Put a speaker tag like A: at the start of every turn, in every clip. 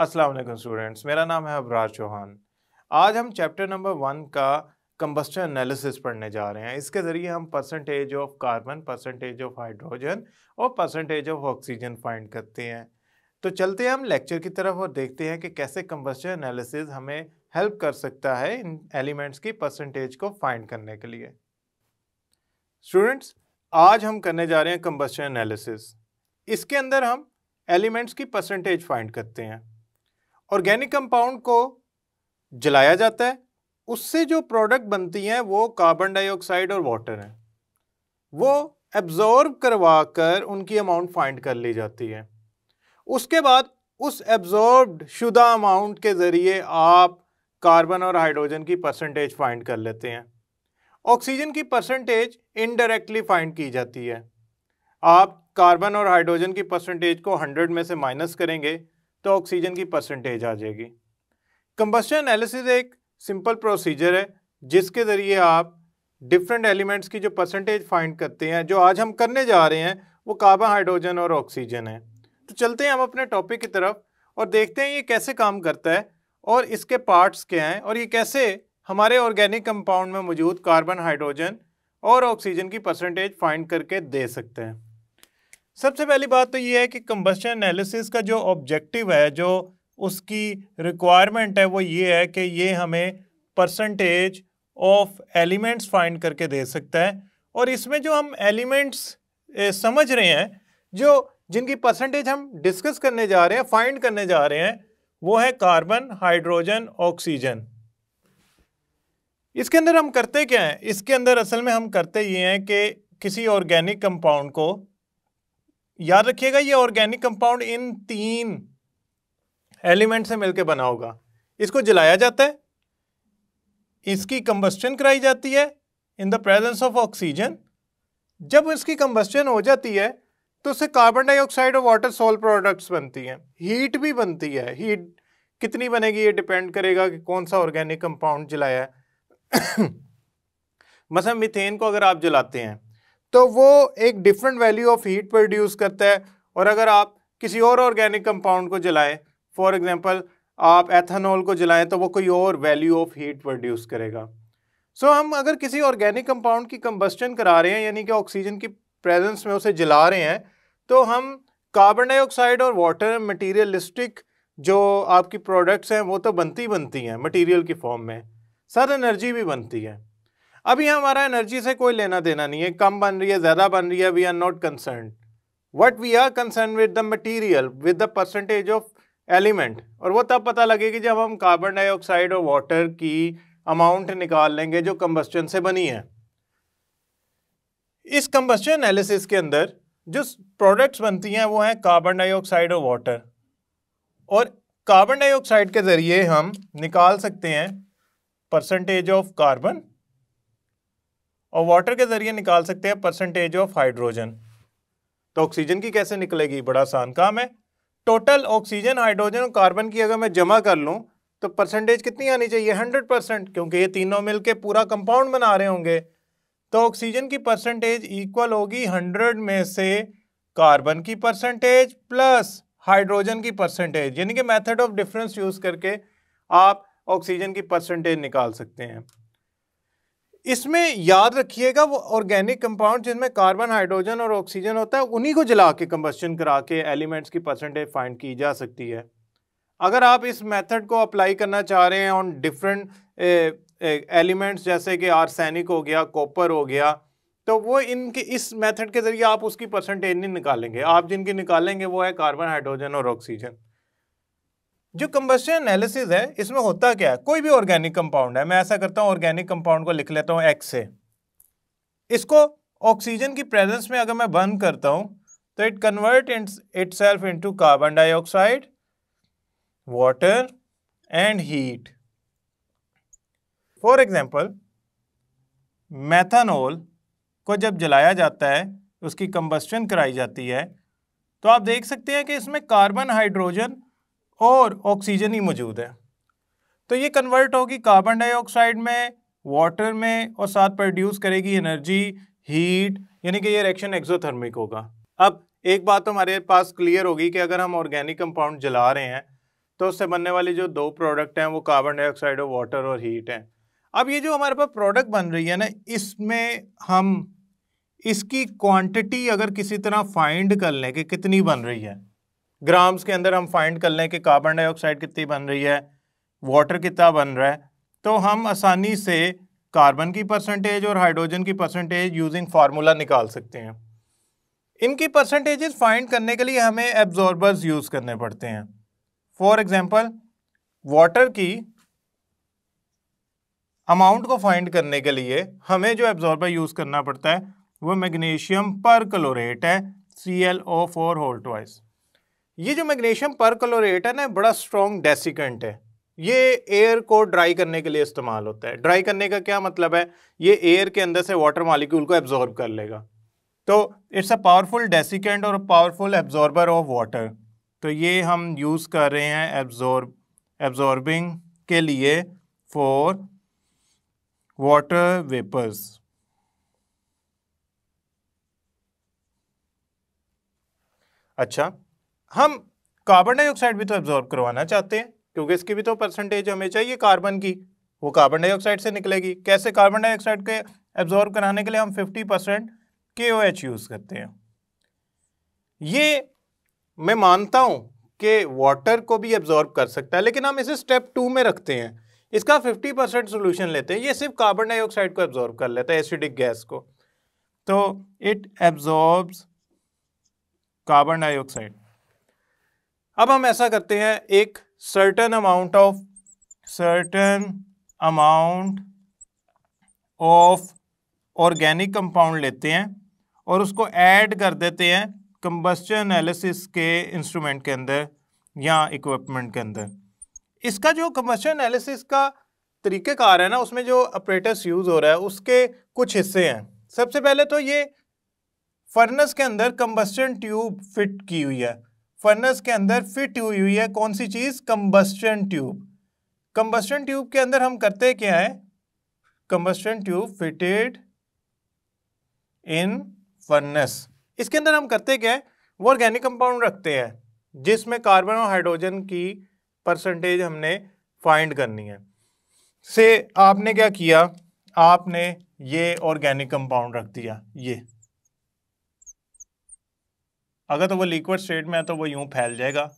A: अस्सलाम वालेकुम स्टूडेंट्स मेरा नाम है अबरार चौहान आज हम चैप्टर नंबर वन का कम्बस्टर एनालिसिस पढ़ने जा रहे हैं इसके ज़रिए हम percentage of carbon percentage of hydrogen और परसेंटेज ऑफ ऑक्सीजन फाइंड करते हैं तो चलते हैं हम लेक्चर की तरफ और देखते हैं कि कैसे कंबस्टन एनालिसिस हमें हेल्प कर सकता है इन एलिमेंट्स की परसेंटेज को फाइंड करने के लिए स्टूडेंट्स आज हम करने जा रहे हैं कम्बस्टर एनालिसिस इसके अंदर हम एलिमेंट्स की परसेंटेज फाइंड करते हैं ऑर्गेनिक कंपाउंड को जलाया जाता है उससे जो प्रोडक्ट बनती हैं वो कार्बन डाइऑक्साइड और वाटर हैं वो एब्जॉर्ब करवा कर उनकी अमाउंट फाइंड कर ली जाती है उसके बाद उस एब्जॉर्ब्ड शुदा अमाउंट के ज़रिए आप कार्बन और हाइड्रोजन की परसेंटेज फाइंड कर लेते हैं ऑक्सीजन की परसेंटेज इनडायरेक्टली फाइंड की जाती है आप कार्बन और हाइड्रोजन की परसेंटेज को 100 में से माइनस करेंगे तो ऑक्सीजन की परसेंटेज आ जाएगी कंबस्टन एनालिसिस एक सिंपल प्रोसीजर है जिसके ज़रिए आप डिफरेंट एलिमेंट्स की जो परसेंटेज फाइंड करते हैं जो आज हम करने जा रहे हैं वो कार्बन हाइड्रोजन और ऑक्सीजन है तो चलते हैं हम अपने टॉपिक की तरफ और देखते हैं ये कैसे काम करता है और इसके पार्ट्स क्या हैं और ये कैसे हमारे ऑर्गेनिक कंपाउंड में मौजूद कार्बन हाइड्रोजन और ऑक्सीजन की परसेंटेज फाइंड करके दे सकते हैं सबसे पहली बात तो ये है कि कंबस्टन एनालिसिस का जो ऑब्जेक्टिव है जो उसकी रिक्वायरमेंट है वो ये है कि ये हमें परसेंटेज ऑफ एलिमेंट्स फाइंड करके दे सकता है और इसमें जो हम एलिमेंट्स समझ रहे हैं जो जिनकी परसेंटेज हम डिस्कस करने जा रहे हैं फाइंड करने जा रहे हैं वो है कार्बन हाइड्रोजन ऑक्सीजन इसके अंदर हम करते क्या हैं इसके अंदर असल में हम करते ये हैं कि किसी ऑर्गेनिक कंपाउंड को याद रखिएगा ये ऑर्गेनिक कंपाउंड इन तीन एलिमेंट से मिलकर बना होगा इसको जलाया जाता है इसकी कंबस्टन कराई जाती है in the presence of oxygen जब इसकी कंबस्टन हो जाती है तो उससे कार्बन डाइऑक्साइड और वाटर सोल प्रोडक्ट्स बनती हैं हीट भी बनती है हीट कितनी बनेगी ये डिपेंड करेगा कि कौन सा ऑर्गेनिक कंपाउंड जलाया है मसा मिथेन को अगर आप जलाते हैं तो वो एक different value of heat produce करता है और अगर आप किसी और ऑर्गेनिक कंपाउंड को जलाएं फॉर एग्जांपल आप एथानॉल को जलाएं तो वो कोई और वैल्यू ऑफ हीट प्रोड्यूस करेगा सो so, हम अगर किसी ऑर्गेनिक कंपाउंड की कंबस्टन करा रहे हैं यानी कि ऑक्सीजन की प्रेजेंस में उसे जला रहे हैं तो हम कार्बन डाइऑक्साइड और वाटर मटीरियलिस्टिक जो आपकी प्रोडक्ट्स हैं वो तो बनती बनती हैं मटीरियल की फॉर्म में सर एनर्जी भी बनती है अभी हमारा एनर्जी से कोई लेना देना नहीं है कम बन रही है ज़्यादा बन रही है we are not concern what we are concern with the material with the percentage of element और वो तब पता लगेगी जब हम कार्बन डाइऑक्साइड और वाटर की अमाउंट निकाल लेंगे जो कम्बस्टन से बनी है इस कम्बस्टन एनालिसिस के अंदर जो प्रोडक्ट्स बनती हैं वो हैं कार्बन डाइऑक्साइड और वाटर और कार्बन डाइऑक्साइड के ज़रिए हम निकाल सकते हैं परसेंटेज ऑफ कार्बन और वाटर के ज़रिए निकाल सकते हैं परसेंटेज ऑफ हाइड्रोजन तो ऑक्सीजन की कैसे निकलेगी बड़ा आसान काम है टोटल ऑक्सीजन हाइड्रोजन और कार्बन की अगर मैं जमा कर लूँ तो परसेंटेज कितनी आनी चाहिए हंड्रेड परसेंट क्योंकि ये तीनों मिलके पूरा कंपाउंड बना रहे होंगे तो ऑक्सीजन की परसेंटेज इक्वल होगी हंड्रेड में से कार्बन की परसेंटेज प्लस हाइड्रोजन की परसेंटेज यानी कि मेथड ऑफ डिफरेंस यूज़ करके आप ऑक्सीजन की परसेंटेज निकाल सकते हैं इसमें याद रखिएगा वो ऑर्गेनिक कंपाउंड जिसमें कार्बन हाइड्रोजन और ऑक्सीजन होता है उन्हीं को जला के कम्बस्टन करा के एलिमेंट्स की परसेंटेज फाइंड की जा सकती है अगर आप इस मेथड को अप्लाई करना चाह रहे हैं ऑन डिफरेंट एलिमेंट्स जैसे कि आर्सेनिक हो गया कॉपर हो गया तो वो इनके इस मेथड के ज़रिए आप उसकी परसेंटेज नहीं निकालेंगे आप जिनकी निकालेंगे वो है कार्बन हाइड्रोजन और ऑक्सीजन जो कंबस्टन एनालिसिस है इसमें होता क्या है कोई भी ऑर्गेनिक कंपाउंड है मैं ऐसा करता हूँ ऑर्गेनिक कंपाउंड को लिख लेता हूँ एक्स से इसको ऑक्सीजन की प्रेजेंस में अगर मैं बर्न करता हूँ तो it convert itself into carbon dioxide water and heat for example methanol को जब जलाया जाता है उसकी कंबस्टन कराई जाती है तो आप देख सकते हैं कि इसमें कार्बन हाइड्रोजन और ऑक्सीजन ही मौजूद है तो ये कन्वर्ट होगी कार्बन डाइऑक्साइड में वाटर में और साथ प्रोड्यूस करेगी एनर्जी हीट यानी कि ये रिएक्शन एक्सोथर्मिक होगा अब एक बात तो हमारे पास क्लियर होगी कि अगर हम ऑर्गेनिक कंपाउंड जला रहे हैं तो उससे बनने वाले जो दो प्रोडक्ट हैं वो कार्बन डाइऑक्साइड और वाटर और हीट हैं अब ये जो हमारे पास प्रोडक्ट बन रही है ना इसमें हम इसकी क्वांटिटी अगर किसी तरह फाइंड कर लें कि कितनी बन रही है ग्राम्स के अंदर हम फाइंड कर लें कि कार्बन डाइऑक्साइड कितनी बन रही है वाटर कितना बन रहा है तो हम आसानी से कार्बन की परसेंटेज और हाइड्रोजन की परसेंटेज यूजिंग फार्मूला निकाल सकते हैं इनकी परसेंटेजेस फाइंड करने के लिए हमें एब्जॉर्बर्स यूज़ करने पड़ते हैं फॉर एग्जांपल वाटर की अमाउंट को फाइंड करने के लिए हमें जो एब्जॉर्बर यूज़ करना पड़ता है वो मैग्नीशियम पर क्लोरेट है C L O four wise ये जो मैग्नीशियम पर है ना बड़ा स्ट्रॉन्ग डेसिकेंट है ये एयर को ड्राई करने के लिए इस्तेमाल होता है ड्राई करने का क्या मतलब है ये एयर के अंदर से वाटर मालिक्यूल को एब्जॉर्ब कर लेगा तो इट्स अ पावरफुल डेसिकेंट और पावरफुल एब्जॉर्बर ऑफ वाटर तो ये हम यूज़ कर रहे हैं एब्जॉर्ब एब्जॉर्बिंग के लिए फॉर वाटर वेपर्स अच्छा हम कार्बन डाइऑक्साइड भी तो एब्जॉर्ब करवाना चाहते हैं क्योंकि इसकी भी तो परसेंटेज हमें चाहिए कार्बन की वो कार्बन डाइऑक्साइड से निकलेगी कैसे कार्बन डाइऑक्साइड के एब्जॉर्ब कराने के लिए हम 50 परसेंट के ओ एच यूज़ करते हैं ये मैं मानता हूँ कि वाटर को भी एब्जॉर्ब कर सकता है लेकिन हम इसे स्टेप टू में रखते हैं इसका 50 परसेंट सोल्यूशन लेते हैं ये सिर्फ कार्बन डाइऑक्साइड को एब्जॉर्ब कर लेता है एसिडिक गैस को तो इट एब्जॉर्ब्स कार्बन डाइऑक्साइड अब हम ऐसा करते हैं एक certain amount of certain amount of organic compound लेते हैं और उसको ऐड कर देते हैं कंबस्टन एनालिसिस के इंस्ट्रूमेंट के अंदर या इक्विपमेंट के अंदर इसका जो कंबस्टन एनालिसिस का तरीक़ेकार है ना उसमें जो अपरेटस यूज़ हो रहा है उसके कुछ हिस्से हैं सबसे पहले तो ये फर्नेस के अंदर कंबस्टन ट्यूब फिट की हुई है फर्नेस के अंदर फिट हुई हुई है कौन सी चीज़ कंबस्टन ट्यूब कंबस्टन ट्यूब के अंदर हम करते क्या है combustion tube fitted in furnace इसके अंदर हम करते क्या है वो ऑर्गेनिक कंपाउंड रखते हैं जिसमें कार्बन और हाइड्रोजन की परसेंटेज हमने फाइंड करनी है से आपने क्या किया आपने ये ऑर्गेनिक कंपाउंड रख दिया ये अगर तो वो लिक्विड स्टेट में है तो वो यूं फैल जाएगा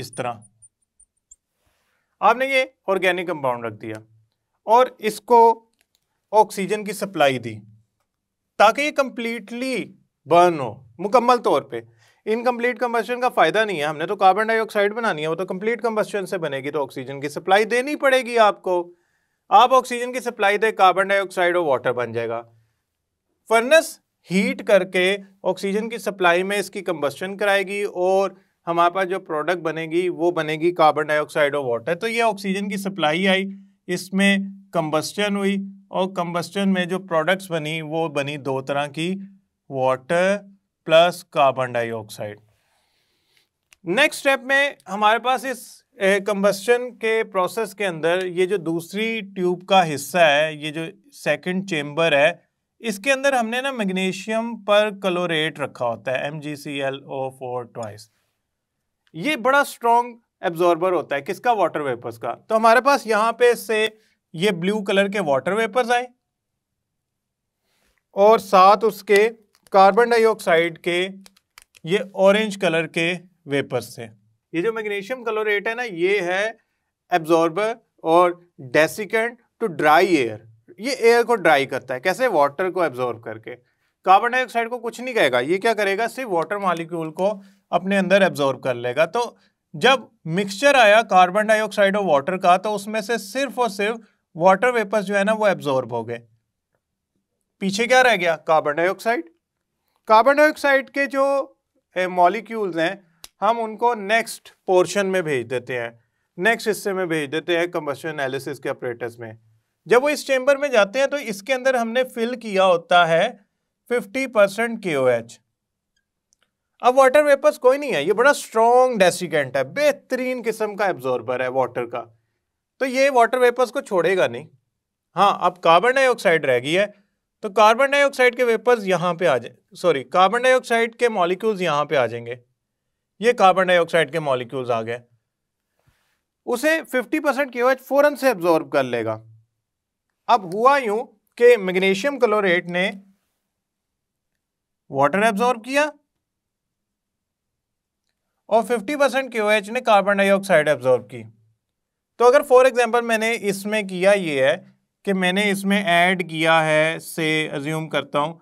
A: इस तरह आपने ये ऑर्गेनिक कंपाउंड रख दिया और इसको ऑक्सीजन की सप्लाई दी ताकि ये कम्प्लीटली बर्न हो मुकम्मल तौर पे इनकम्प्लीट कम्बस्टन का फ़ायदा नहीं है हमने तो कार्बन डाइऑक्साइड बनानी है वो तो कम्प्लीट कम्बस्टन से बनेगी तो ऑक्सीजन की सप्लाई देनी पड़ेगी आपको आप ऑक्सीजन की सप्लाई दे कार्बन डाइऑक्साइड और वाटर बन जाएगा फर्नेस हीट करके ऑक्सीजन की सप्लाई में इसकी कंबस्टन कराएगी और हमारे पास जो प्रोडक्ट बनेगी वो बनेगी कार्बन डाइऑक्साइड और वाटर तो ये ऑक्सीजन की सप्लाई आई इसमें कंबस्टन हुई और कंबस्टन में जो प्रोडक्ट्स बनी वो बनी दो तरह की water plus carbon dioxide next step में हमारे पास इस कंबस्टन के प्रोसेस के अंदर ये जो दूसरी ट्यूब का हिस्सा है ये जो सेकंड चेम्बर है इसके अंदर हमने ना मैग्नीशियम पर कलोरेट रखा होता है M G C L O four twice ये बड़ा स्ट्रॉन्ग एब्जॉर्बर होता है किसका वाटर वेपर्स का तो हमारे पास यहाँ पे से ये ब्लू कलर के वाटर वेपर्स आए और साथ उसके कार्बन डाइऑक्साइड के ये ऑरेंज कलर के वेपर्स थे ये जो मैग्नीशियम क्लोरेट है ना ये है एब्जॉर्बर और डेसिकेंट टू ड्राई एयर ये एयर को ड्राई करता है कैसे वाटर को एब्जॉर्व करके कार्बन डाइऑक्साइड को कुछ नहीं कहेगा ये क्या करेगा सिर्फ वाटर मालिक्यूल को अपने अंदर एब्जॉर्व कर लेगा तो जब मिक्सचर आया कार्बन डाइऑक्साइड और वाटर का तो उसमें से सिर्फ और सिर्फ वाटर वेपर्स जो है ना वो एब्जॉर्ब हो गए पीछे क्या रह गया कार्बन डाइऑक्साइड कार्बन डाइऑक्साइड के जो मॉलिक्यूल्स हैं हम उनको नेक्स्ट पोर्शन में भेज देते हैं नेक्स्ट हिस्से में भेज देते हैं कंबशन एनालिसिस के ऑपरेटर्स में जब वो इस चेंबर में जाते हैं तो इसके अंदर हमने फिल किया होता है 50 परसेंट के अब वाटर वेपर्स कोई नहीं है ये बड़ा स्ट्रॉन्ग डेसिकेंट है बेहतरीन किस्म का एब्जॉर्बर है वाटर का तो ये वाटर वेपर्स को छोड़ेगा नहीं हाँ अब कार्बन डाइऑक्साइड रह गई है तो कार्बन डाइऑक्साइड के वेपर्स यहाँ पे आ जाए सॉरी कार्बन डाइऑक्साइड के मॉलिक्यूल्स यहाँ पे आ जाएंगे ये कार्बन डाइऑक्साइड के मॉलिक्यूल्स आ गए उसे 50 परसेंट के फौरन से एब्जॉर्ब कर लेगा अब हुआ यूं कि मैग्नीशियम क्लोरेट ने वाटर एब्जॉर्ब किया और 50 परसेंट के ने कार्बन डाइऑक्साइड एब्जॉर्ब की तो अगर फॉर एग्जांपल मैंने इसमें किया ये है कि मैंने इसमें ऐड किया है से अज्यूम करता हूँ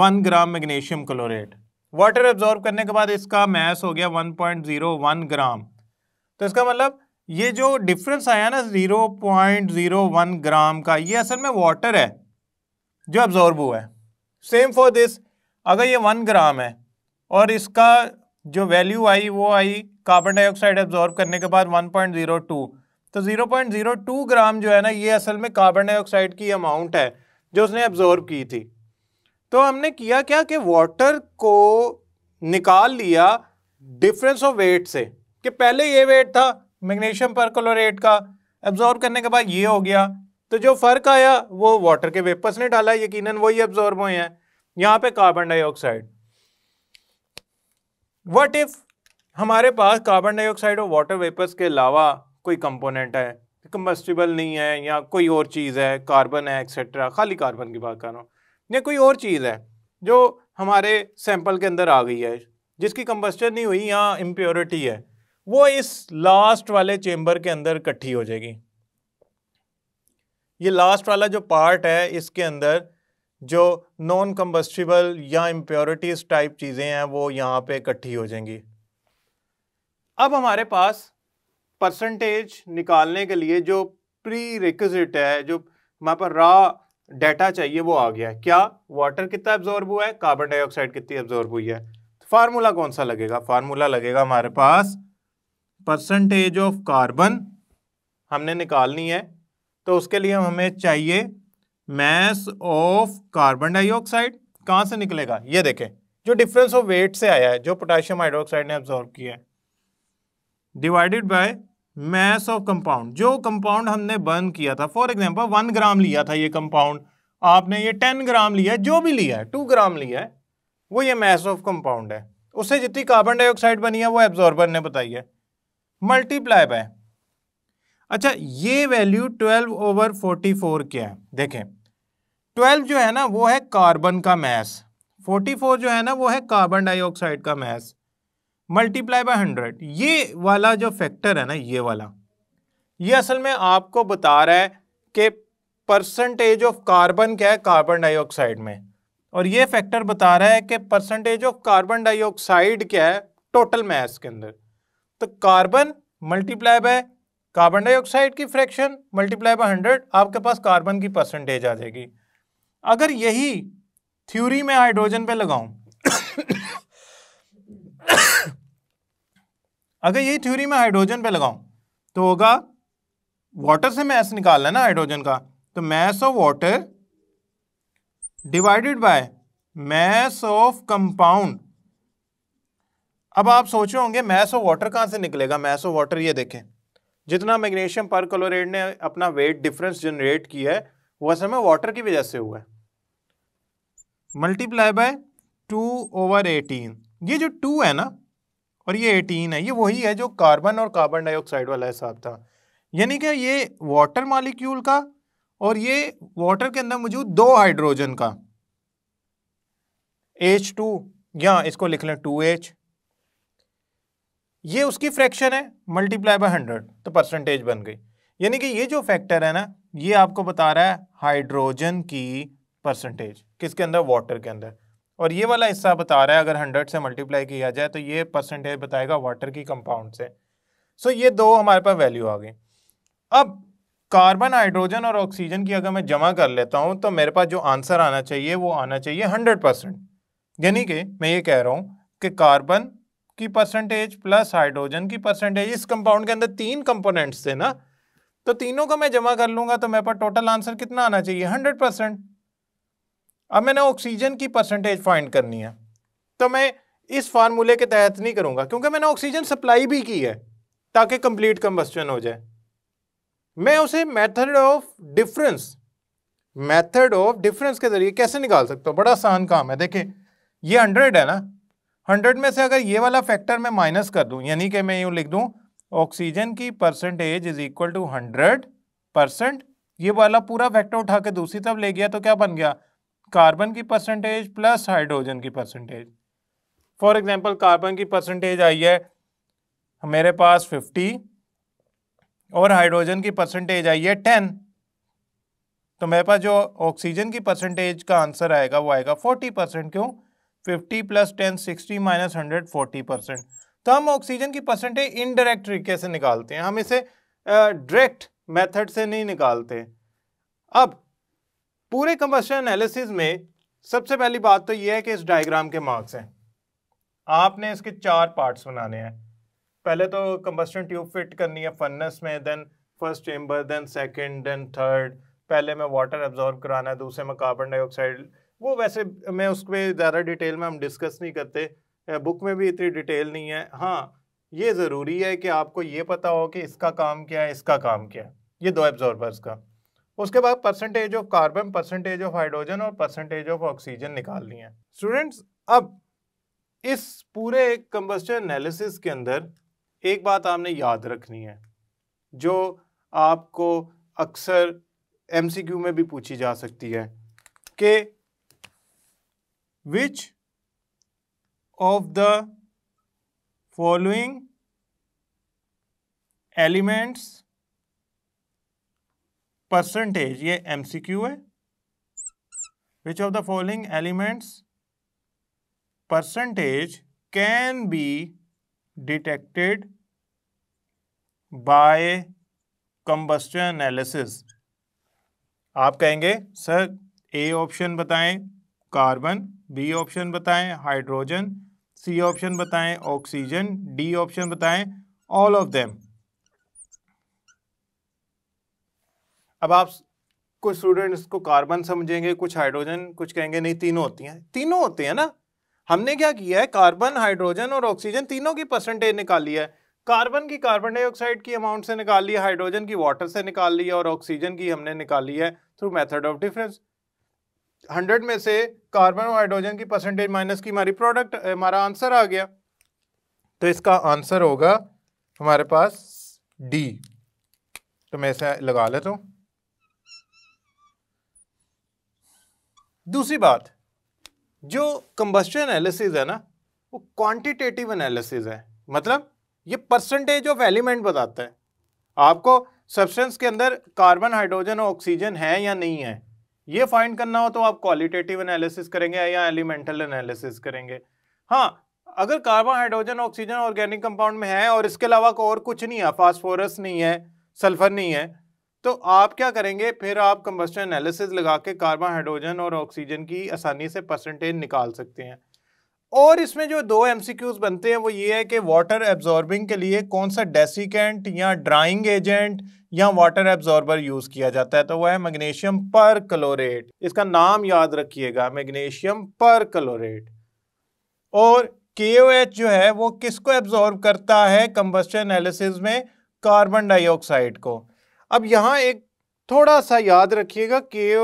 A: one gram magnesium chlorate water absorb करने के बाद इसका मैस हो गया 1.01 ग्राम तो इसका मतलब ये जो डिफरेंस आया ना zero point zero one gram का ये असल में वाटर है जो एब्जॉर्ब हुआ है सेम फॉर दिस अगर ये वन ग्राम है और इसका जो वैल्यू आई वो आई कार्बन डाइऑक्साइड एब्जॉर्ब करने के बाद 1.02 तो 0.02 ग्राम जो है ना ये असल में कार्बन डाइऑक्साइड की अमाउंट है जो उसने एब्जॉर्ब की थी तो हमने किया क्या कि वाटर को निकाल लिया डिफरेंस ऑफ वेट से कि पहले ये वेट था मैग्नीशियम क्लोरेट का एब्जॉर्ब करने के बाद ये हो गया तो जो फ़र्क आया वो वाटर के वेपर्स ने डाला यकीनन वही एब्जॉर्ब हुए हैं यहाँ पे कार्बन डाइऑक्साइड वट इफ़ हमारे पास कार्बन डाइऑक्साइड और वाटर वेपर्स के अलावा कोई कंपोनेंट है कम्बस्टिबल नहीं है या कोई और चीज़ है कार्बन है एक्सेट्रा खाली कार्बन की बात कर रहा हूँ या कोई और चीज़ है जो हमारे सैंपल के अंदर आ गई है जिसकी कंबस्टन नहीं हुई यहाँ इम्प्योरिटी है वो इस लास्ट वाले चेम्बर के अंदर इकट्ठी हो जाएगी ये लास्ट वाला जो पार्ट है इसके अंदर जो नॉन कम्बस्टिबल या इम्प्योरिटीज टाइप चीज़ें हैं वो यहाँ पे इकट्ठी हो जाएंगी अब हमारे पास परसेंटेज निकालने के लिए जो प्री रिक्विजिट है जो वहाँ पर रॉ डाटा चाहिए वो आ गया है क्या वाटर कितना एब्जॉर्ब हुआ है कार्बन डाइऑक्साइड कितनी एब्जॉर्ब हुई है फार्मूला कौन सा लगेगा फार्मूला लगेगा हमारे पास परसेंटेज ऑफ कार्बन हमने निकालनी है तो उसके लिए हमें चाहिए मैस ऑफ कार्बन डाइऑक्साइड कहाँ से निकलेगा ये देखें जो डिफरेंस ऑफ वेट से आया है जो पोटेशियम हाइड्रोक्साइड ने ऑब्जॉर्व किया है divided by mass of compound जो कंपाउंड हमने बर्न किया था फॉर एग्जांपल वन ग्राम लिया था ये कंपाउंड आपने ये टेन ग्राम लिया है जो भी लिया है टू ग्राम लिया है वो ये मैस ऑफ कंपाउंड है उससे जितनी कार्बन डाइऑक्साइड बनी है वो एब्जॉर्बर ने बताई है मल्टीप्लाई बाय अच्छा ये वैल्यू 12 ओवर 44 क्या है देखें 12 जो है ना वो है कार्बन का मैस 44 जो है ना वो है कार्बन डाइऑक्साइड का मैस मल्टीप्लाई बाय 100 ये वाला जो फैक्टर है ना ये वाला ये असल में आपको बता रहा है कि परसेंटेज ऑफ कार्बन क्या है कार्बन डाइऑक्साइड में और ये फैक्टर बता रहा है कि परसेंटेज ऑफ कार्बन डाइऑक्साइड क्या है टोटल मैस के अंदर तो carbon multiply by carbon dioxide की फ्रैक्शन मल्टीप्लाई बाय हंड्रेड आपके पास कार्बन की परसेंटेज आ जाएगी अगर यही थ्योरी में हाइड्रोजन पे लगाऊं अगर यही थ्योरी में हाइड्रोजन पे लगाऊं तो होगा वाटर से मैस निकालना है ना हाइड्रोजन का तो mass of water divided by mass of compound अब आप सोचे होंगे मैस ऑफ वाटर कहाँ से निकलेगा मैस ऑफ वाटर ये देखें जितना मैग्नीशियम पर क्लोरेट ने अपना वेट डिफरेंस जनरेट किया है वह समय वाटर की वजह से हुआ है multiply by two over eighteen ये जो टू है ना और ये एटीन है ये वही है जो कार्बन और कार्बन डाइऑक्साइड वाला हिसाब था यानी कि ये वाटर मालिक्यूल का और ये वाटर के अंदर मौजूद दो हाइड्रोजन का एच टू या इसको लिख लें टू एच ये उसकी फ्रैक्शन है मल्टीप्लाई बाय हंड्रेड तो परसेंटेज बन गई यानी कि ये जो फैक्टर है ना ये आपको बता रहा है हाइड्रोजन की परसेंटेज किसके अंदर वाटर के अंदर और ये वाला हिस्सा बता रहा है अगर हंड्रेड से मल्टीप्लाई किया जाए तो ये परसेंटेज बताएगा वाटर की कंपाउंड से सो ये दो हमारे पास वैल्यू आ गई अब कार्बन हाइड्रोजन और ऑक्सीजन की अगर मैं जमा कर लेता हूँ तो मेरे पास जो आंसर आना चाहिए वो आना चाहिए हंड्रेड परसेंट यानी कि मैं ये कह रहा हूँ कि कार्बन की परसेंटेज प्लस हाइड्रोजन की परसेंटेज इस कंपाउंड के अंदर तीन कंपोनेंट्स थे ना तो तीनों को मैं जमा कर लूंगा तो मेरे पास टोटल आंसर कितना आना चाहिए हंड्रेड परसेंट अब मैंने ऑक्सीजन की परसेंटेज फाइंड करनी है तो मैं इस फार्मूले के तहत नहीं करूंगा क्योंकि मैंने ऑक्सीजन सप्लाई भी की है ताकि कंप्लीट कंबस्टन हो जाए मैं उसे method of difference method of difference के जरिए कैसे निकाल सकता हूँ बड़ा आसान काम है देखिए ये हंड्रेड है ना हंड्रेड में से अगर ये वाला फैक्टर मैं माइनस कर दूं यानी कि मैं यूं लिख दूं ऑक्सीजन की percentage is equal to hundred percent ये वाला पूरा फैक्टर उठा के दूसरी तरफ ले गया तो क्या बन गया कार्बन की परसेंटेज प्लस हाइड्रोजन की परसेंटेज फॉर एग्जाम्पल कार्बन की परसेंटेज आई है मेरे पास फिफ्टी और हाइड्रोजन की परसेंटेज आई है टेन तो मेरे पास जो ऑक्सीजन की परसेंटेज का आंसर आएगा वो आएगा फोर्टी परसेंट क्यों 50 plus ten sixty minus hundred forty percent तो हम ऑक्सीजन की परसेंटेज इनडायरेक्ट तरीके से निकालते हैं हम इसे डायरेक्ट मेथड से नहीं निकालते अब पूरे कंबस्टन एनालिसिस में सबसे पहली बात तो यह है कि इस डायग्राम के मार्क्स हैं आपने इसके चार पार्ट्स बनाने हैं पहले तो कंबस्टन ट्यूब फिट करनी है फर्नेस में then first chamber then second then third पहले में वाटर एब्जॉर्ब कराना है दूसरे में कार्बन डाइऑक्साइड वो वैसे मैं उस पर ज़्यादा डिटेल में हम डिस्कस नहीं करते बुक में भी इतनी डिटेल नहीं है हाँ ये ज़रूरी है कि आपको ये पता हो कि इसका काम क्या है इसका काम क्या है ये दो एब्जॉर्बर्स का उसके बाद percentage of carbon percentage of hydrogen और परसेंटेज ऑफ ऑक्सीजन निकालनी है स्टूडेंट्स अब इस पूरे कंबस्टन एनालिसिस के अंदर एक बात आपने याद रखनी है जो आपको अक्सर एमसीक्यू में भी पूछी जा सकती है कि which of the following elements percentage ये क्यू है which of the following elements percentage can be detected by combustion analysis आप कहेंगे सर ए ऑप्शन बताएं कार्बन बी ऑप्शन बताएं हाइड्रोजन सी ऑप्शन बताएं ऑक्सीजन डी ऑप्शन बताएं all of them अब आप कुछ स्टूडेंट को कार्बन समझेंगे कुछ हाइड्रोजन कुछ कहेंगे नहीं तीनों होती हैं तीनों होते हैं ना हमने क्या किया है कार्बन हाइड्रोजन और ऑक्सीजन तीनों की परसेंटेज निकाली है कार्बन की कार्बन डाइऑक्साइड की अमाउंट से निकाल लिया हाइड्रोजन की वाटर से निकाल लिया और ऑक्सीजन की हमने निकाली है through method of difference hundred में से कार्बन और हाइड्रोजन की परसेंटेज माइनस की हमारी प्रोडक्ट हमारा आंसर आ गया तो इसका आंसर होगा हमारे पास डी तो मैं इसे लगा लेता हूं दूसरी बात जो कंबस्टन एनालिसिस है ना वो क्वांटिटेटिव एनालिसिस है मतलब ये परसेंटेज ऑफ एलिमेंट बताता है आपको सब्सटेंस के अंदर कार्बन हाइड्रोजन और ऑक्सीजन है या नहीं है ये फाइंड करना हो तो आप क्वालिटेटिव एनालिसिस करेंगे या एलिमेंटल एनालिसिस करेंगे हाँ अगर carbon hydrogen oxygen organic compound में है और इसके अलावा और कुछ नहीं है फास्फोरस नहीं है सल्फर नहीं है तो आप क्या करेंगे फिर आप कंबस्टन एनालिसिस लगा के कार्बन हाइड्रोजन और ऑक्सीजन की आसानी से परसेंटेज निकाल सकते हैं और इसमें जो दो एमसीक्यूज बनते हैं वो ये है कि वाटर एब्जॉर्बिंग के लिए कौन सा डेसिकेंट या ड्राइंग एजेंट या वाटर एब्जॉर्बर यूज़ किया जाता है तो वह है मैग्नीशियम पर क्लोरेट इसका नाम याद रखिएगा मैग्नीशियम पर क्लोरेट और के जो है वो किसको एब्जॉर्ब करता है कंबस्टन एनालिसिस में कार्बन डाइऑक्साइड को अब यहाँ एक थोड़ा सा याद रखिएगा के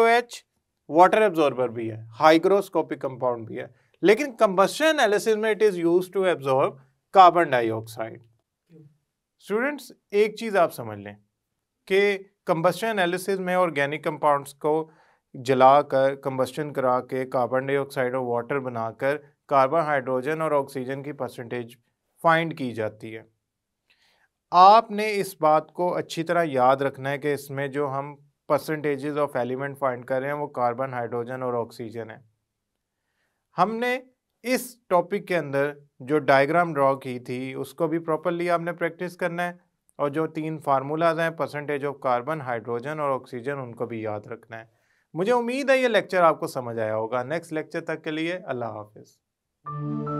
A: वाटर एब्जॉर्बर भी है हाइग्रोस्कोपिक कंपाउंड भी है लेकिन कंबस्टन एनालिसिस में it is use to absorb carbon dioxide students एक चीज़ आप समझ लें कि कंबस्टन एनालिसिस में ऑर्गेनिक कंपाउंड्स को जला कर कंबस्टन करा के कार्बन डाइऑक्साइड और वाटर बनाकर कार्बन हाइड्रोजन और ऑक्सीजन की परसेंटेज फाइंड की जाती है आपने इस बात को अच्छी तरह याद रखना है कि इसमें जो हम परसेंटेजेस ऑफ एलिमेंट फाइंड कर रहे हैं वो कार्बन हाइड्रोजन और ऑक्सीजन है हमने इस टॉपिक के अंदर जो डायग्राम ड्रॉ की थी उसको भी प्रॉपरली आपने प्रैक्टिस करना है और जो तीन फार्मूलाज हैं परसेंटेज ऑफ कार्बन हाइड्रोजन और ऑक्सीजन उनको भी याद रखना है मुझे उम्मीद है ये लेक्चर आपको समझ आया होगा नेक्स्ट लेक्चर तक के लिए अल्लाह हाफिज़